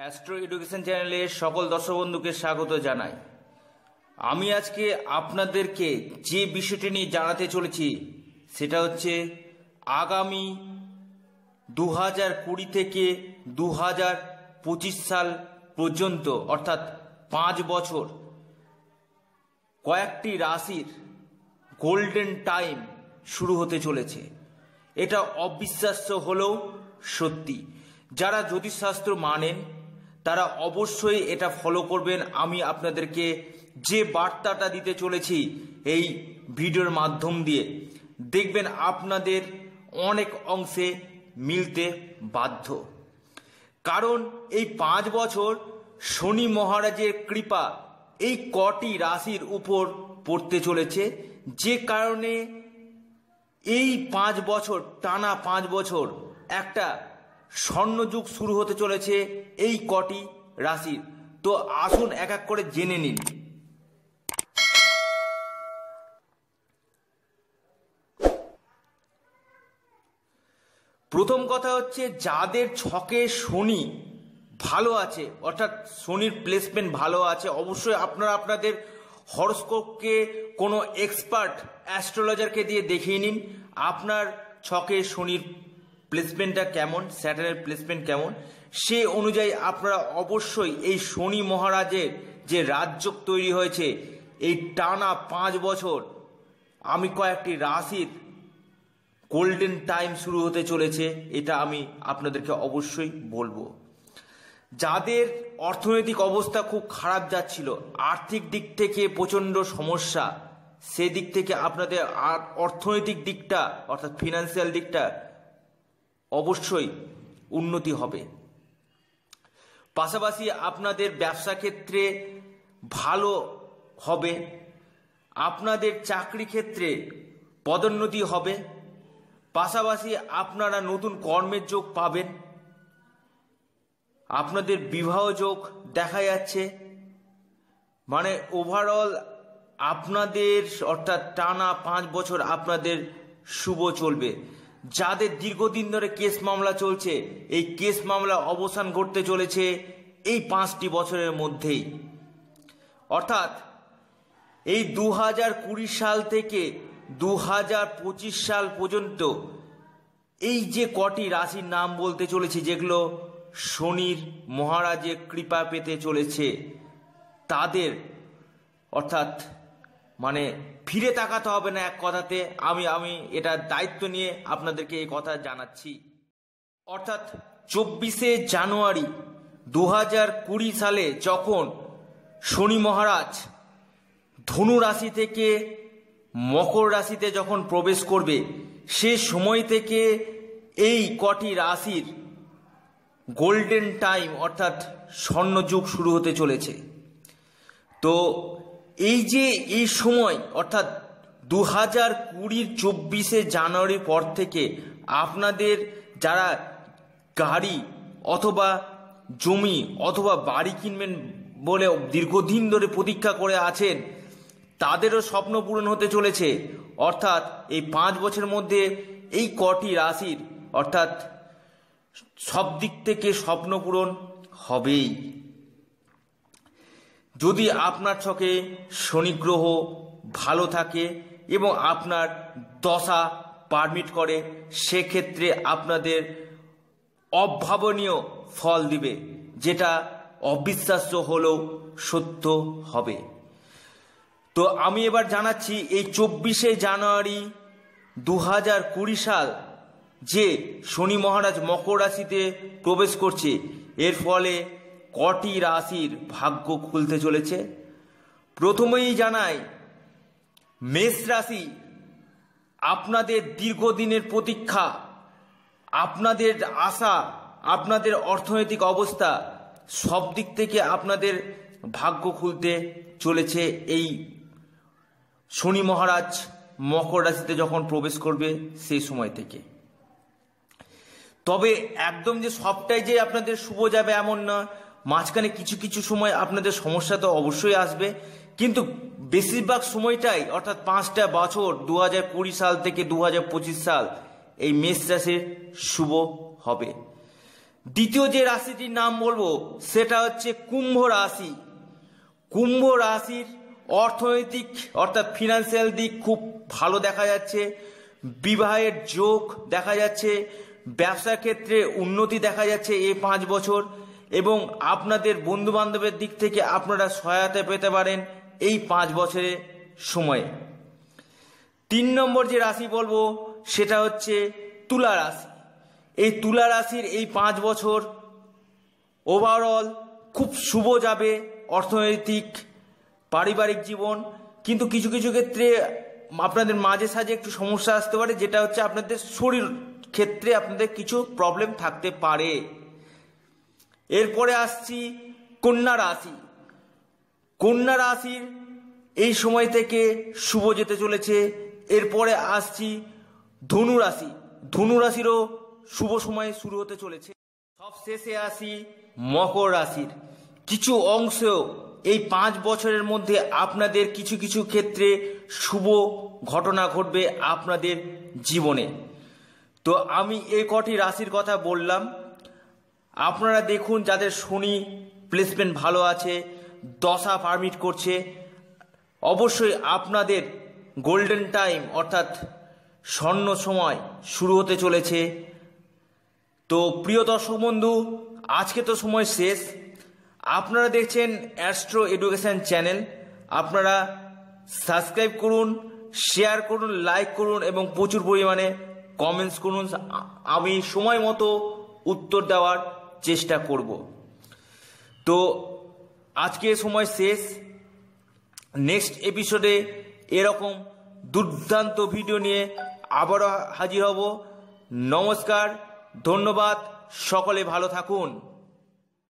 astro education চ্যানেলে সকল দর্শক বন্ধুকে স্বাগত জানাই আমি আজকে আপনাদেরকে যে বিষয়টি নিয়ে জানাতে চলেছি সেটা হচ্ছে আগামী দু হাজার কুড়ি থেকে দু হাজার পঁচিশ সাল পর্যন্ত অর্থাৎ পাঁচ বছর কয়েকটি রাশির গোল্ডেন টাইম শুরু হতে চলেছে এটা অবিশ্বাস্য হলেও সত্যি যারা জ্যোতিষশাস্ত্র মানেন তারা অবশ্যই এটা ফলো করবেন আমি আপনাদেরকে যে বার্তাটা দিতে চলেছি এই ভিডিওর মাধ্যম দিয়ে দেখবেন আপনাদের অনেক অংশে মিলতে বাধ্য কারণ এই পাঁচ বছর শনি মহারাজের কৃপা এই কটি রাশির উপর পড়তে চলেছে যে কারণে এই পাঁচ বছর টানা পাঁচ বছর একটা স্বর্ণযুগ শুরু হতে চলেছে এই কটি রাশির তো আসুন এক এক করে জেনে নিন প্রথম কথা হচ্ছে যাদের ছকে শনি ভালো আছে অর্থাৎ শনির প্লেসমেন্ট ভালো আছে অবশ্যই আপনারা আপনাদের হরস্কোপকে কোনো এক্সপার্ট অ্যাস্ট্রোলজারকে দিয়ে দেখিয়ে নিন আপনার ছকে শনির প্লেসমেন্টটা কেমন স্যাটারের প্লেসমেন্ট কেমন সে অনুযায়ী আপনারা অবশ্যই এই শনি মহারাজের যে রাজ্যক তৈরি হয়েছে এই টানা পাঁচ বছর আমি কয়েকটি রাশির গোল্ডেন টাইম শুরু হতে চলেছে এটা আমি আপনাদেরকে অবশ্যই বলবো যাদের অর্থনৈতিক অবস্থা খুব খারাপ যাচ্ছিল আর্থিক দিক থেকে প্রচণ্ড সমস্যা সেদিক থেকে আপনাদের অর্থনৈতিক দিকটা অর্থাৎ ফিনান্সিয়াল দিকটা অবশ্যই উন্নতি হবে পাশাপাশি আপনাদের ব্যবসা ক্ষেত্রে ভালো হবে আপনাদের চাকরি ক্ষেত্রে পদোন্নতি হবে পাশাপাশি আপনারা নতুন কর্মের যোগ পাবেন আপনাদের বিবাহ যোগ দেখা যাচ্ছে মানে ওভারঅল আপনাদের অর্থাৎ টানা পাঁচ বছর আপনাদের শুভ চলবে যাদের দীর্ঘদিন ধরে কেস মামলা চলছে এই কেস মামলা অবসান ঘটতে চলেছে এই পাঁচটি বছরের মধ্যেই অর্থাৎ এই দু হাজার কুড়ি সাল থেকে দু হাজার পঁচিশ সাল পর্যন্ত এই যে কটি রাশির নাম বলতে চলেছে যেগুলো শনির মহারাজের কৃপা পেতে চলেছে তাদের অর্থাৎ মানে ফিরে তাকাতে হবে না এক কথাতে আমি আমি এটা দায়িত্ব নিয়ে আপনাদেরকে এই কথা জানাচ্ছি অর্থাৎ চব্বিশে জানুয়ারি দু হাজার কুড়ি সালে যখন শনি মহারাজ ধনু রাশি থেকে মকর রাশিতে যখন প্রবেশ করবে সে সময় থেকে এই কটি রাশির গোল্ডেন টাইম অর্থাৎ স্বর্ণযুগ শুরু হতে চলেছে তো এই যে এই সময় অর্থাৎ দু হাজার কুড়ির চব্বিশে জানুয়ারির পর থেকে আপনাদের যারা গাড়ি অথবা জমি অথবা বাড়ি কিনবেন বলে দীর্ঘদিন ধরে প্রতীক্ষা করে আছেন তাদেরও স্বপ্ন পূরণ হতে চলেছে অর্থাৎ এই পাঁচ বছরের মধ্যে এই কটি রাশির অর্থাৎ সব দিক থেকে স্বপ্ন পূরণ হবেই যদি আপনার ছকে শনি গ্রহ ভালো থাকে এবং আপনার দশা পারমিট করে সেক্ষেত্রে আপনাদের অভাবনীয় ফল দিবে যেটা অবিশ্বাস্য হলেও সত্য হবে তো আমি এবার জানাচ্ছি এই চব্বিশে জানুয়ারি দু হাজার কুড়ি সাল যে শনি মহারাজ মকর রাশিতে প্রবেশ করছে এর ফলে কটি রাশির ভাগ্য খুলতে চলেছে প্রথমেই জানাই মেষ রাশি আপনাদের দীর্ঘদিনের প্রতীক্ষা আপনাদের আশা আপনাদের অর্থনৈতিক অবস্থা সব দিক থেকে আপনাদের ভাগ্য খুলতে চলেছে এই শনি মহারাজ মকর রাশিতে যখন প্রবেশ করবে সেই সময় থেকে তবে একদম যে সবটাই যে আপনাদের শুভ যাবে এমন না মাঝখানে কিছু কিছু সময় আপনাদের সমস্যা তো অবশ্যই আসবে কিন্তু বেশিরভাগ সময়টাই অর্থাৎ পাঁচটা বছর দু হাজার কুড়ি সাল থেকে দু হাজার পঁচিশ সাল এই মেষ রাশির শুভ হবে দ্বিতীয় যে রাশিটির নাম বলবো সেটা হচ্ছে কুম্ভ রাশি কুম্ভ রাশির অর্থনৈতিক অর্থাৎ ফিনান্সিয়াল দিক খুব ভালো দেখা যাচ্ছে বিবাহের যোগ দেখা যাচ্ছে ব্যবসার ক্ষেত্রে উন্নতি দেখা যাচ্ছে এই পাঁচ বছর এবং আপনাদের বন্ধুবান্ধবের দিক থেকে আপনারা সহায়তা পেতে পারেন এই পাঁচ বছরের সময়ে তিন নম্বর যে রাশি বলবো সেটা হচ্ছে তুলা রাশি এই তুলা রাশির এই পাঁচ বছর ওভারঅল খুব শুভ যাবে অর্থনৈতিক পারিবারিক জীবন কিন্তু কিছু কিছু ক্ষেত্রে আপনাদের মাঝে সাঝে একটু সমস্যা আসতে পারে যেটা হচ্ছে আপনাদের শরীর ক্ষেত্রে আপনাদের কিছু প্রবলেম থাকতে পারে এরপরে আসছি কন্যা রাশি কন্যা রাশির এই সময় থেকে শুভ যেতে চলেছে এরপরে আসছি ধনু রাশি ধনু রাশিরও শুভ সময় শুরু হতে চলেছে সব শেষে আসি মকর রাশির কিছু অংশেও এই পাঁচ বছরের মধ্যে আপনাদের কিছু কিছু ক্ষেত্রে শুভ ঘটনা ঘটবে আপনাদের জীবনে তো আমি এই কটি রাশির কথা বললাম আপনারা দেখুন যাদের শনি প্লেসমেন্ট ভালো আছে দশা পারমিট করছে অবশ্যই আপনাদের গোল্ডেন টাইম অর্থাৎ স্বর্ণ সময় শুরু হতে চলেছে তো প্রিয় দর্শক বন্ধু আজকে তো সময় শেষ আপনারা দেখছেন অ্যাস্ট্রো এডুকেশন চ্যানেল আপনারা সাবস্ক্রাইব করুন শেয়ার করুন লাইক করুন এবং প্রচুর পরিমাণে কমেন্টস করুন আমি সময় মতো উত্তর দেওয়ার চেষ্টা করব তো আজকে সময় শেষ নেক্সট এপিসোডে এরকম দুর্দান্ত ভিডিও নিয়ে আবারও হাজির হব নমস্কার ধন্যবাদ সকলে ভালো থাকুন